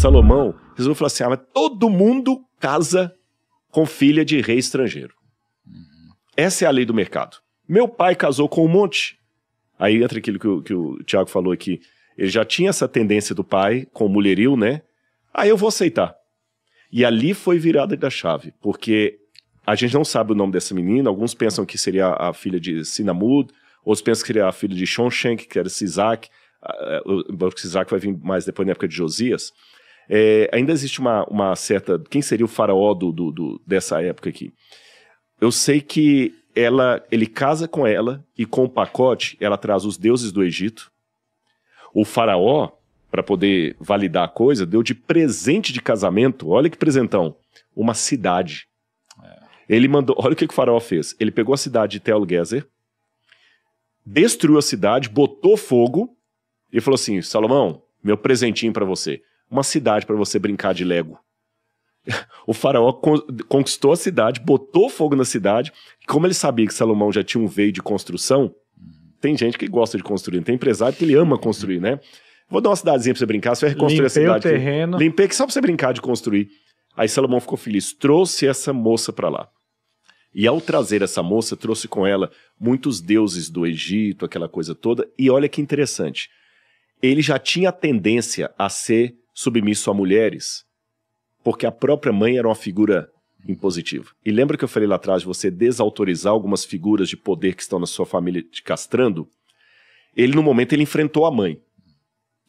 Salomão resolveu falar assim: ah, mas todo mundo casa com filha de rei estrangeiro. Uhum. Essa é a lei do mercado. Meu pai casou com um monte. Aí entra aquilo que o, que o Tiago falou aqui. Ele já tinha essa tendência do pai com o mulheril, né? Aí ah, eu vou aceitar. E ali foi virada da chave, porque a gente não sabe o nome dessa menina. Alguns pensam que seria a filha de Sinamud, outros pensam que seria a filha de Shonshenk, que era Sisak. Ah, ah, o Sisak vai vir mais depois na época de Josias. É, ainda existe uma, uma certa. Quem seria o faraó do, do, do, dessa época aqui? Eu sei que ela, ele casa com ela e com o pacote ela traz os deuses do Egito. O faraó, para poder validar a coisa, deu de presente de casamento, olha que presentão, uma cidade. É. Ele mandou, olha o que, que o faraó fez. Ele pegou a cidade de Tel Gezer, destruiu a cidade, botou fogo e falou assim: Salomão, meu presentinho para você uma cidade para você brincar de Lego. O faraó conquistou a cidade, botou fogo na cidade. Como ele sabia que Salomão já tinha um veio de construção, tem gente que gosta de construir, tem empresário que ele ama construir, né? Vou dar uma cidadezinha pra você brincar, você vai reconstruir Limpei a cidade. Limpei o terreno. Que... Limpei aqui só pra você brincar de construir. Aí Salomão ficou feliz, trouxe essa moça para lá. E ao trazer essa moça, trouxe com ela muitos deuses do Egito, aquela coisa toda. E olha que interessante, ele já tinha a tendência a ser submisso a mulheres, porque a própria mãe era uma figura impositiva. E lembra que eu falei lá atrás de você desautorizar algumas figuras de poder que estão na sua família te castrando? Ele, no momento, ele enfrentou a mãe.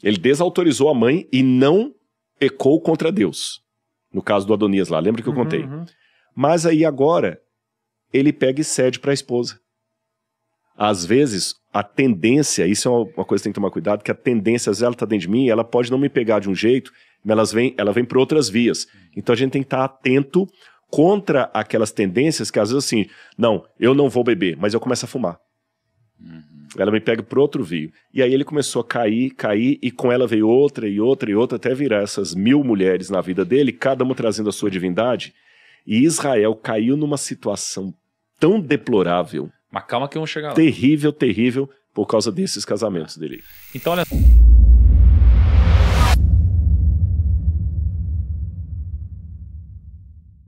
Ele desautorizou a mãe e não ecoou contra Deus. No caso do Adonias lá, lembra que eu uhum, contei? Uhum. Mas aí agora, ele pega e cede para a esposa às vezes, a tendência, isso é uma coisa que tem que tomar cuidado, que a tendência, às vezes, ela está dentro de mim, ela pode não me pegar de um jeito, mas elas vem, ela vem por outras vias. Então a gente tem que estar tá atento contra aquelas tendências que às vezes assim, não, eu não vou beber, mas eu começo a fumar. Uhum. Ela me pega por outro vio. E aí ele começou a cair, cair, e com ela veio outra e outra e outra, até virar essas mil mulheres na vida dele, cada uma trazendo a sua divindade. E Israel caiu numa situação tão deplorável mas calma que vamos chegar lá. Terrível, terrível por causa desses casamentos dele. Então, olha.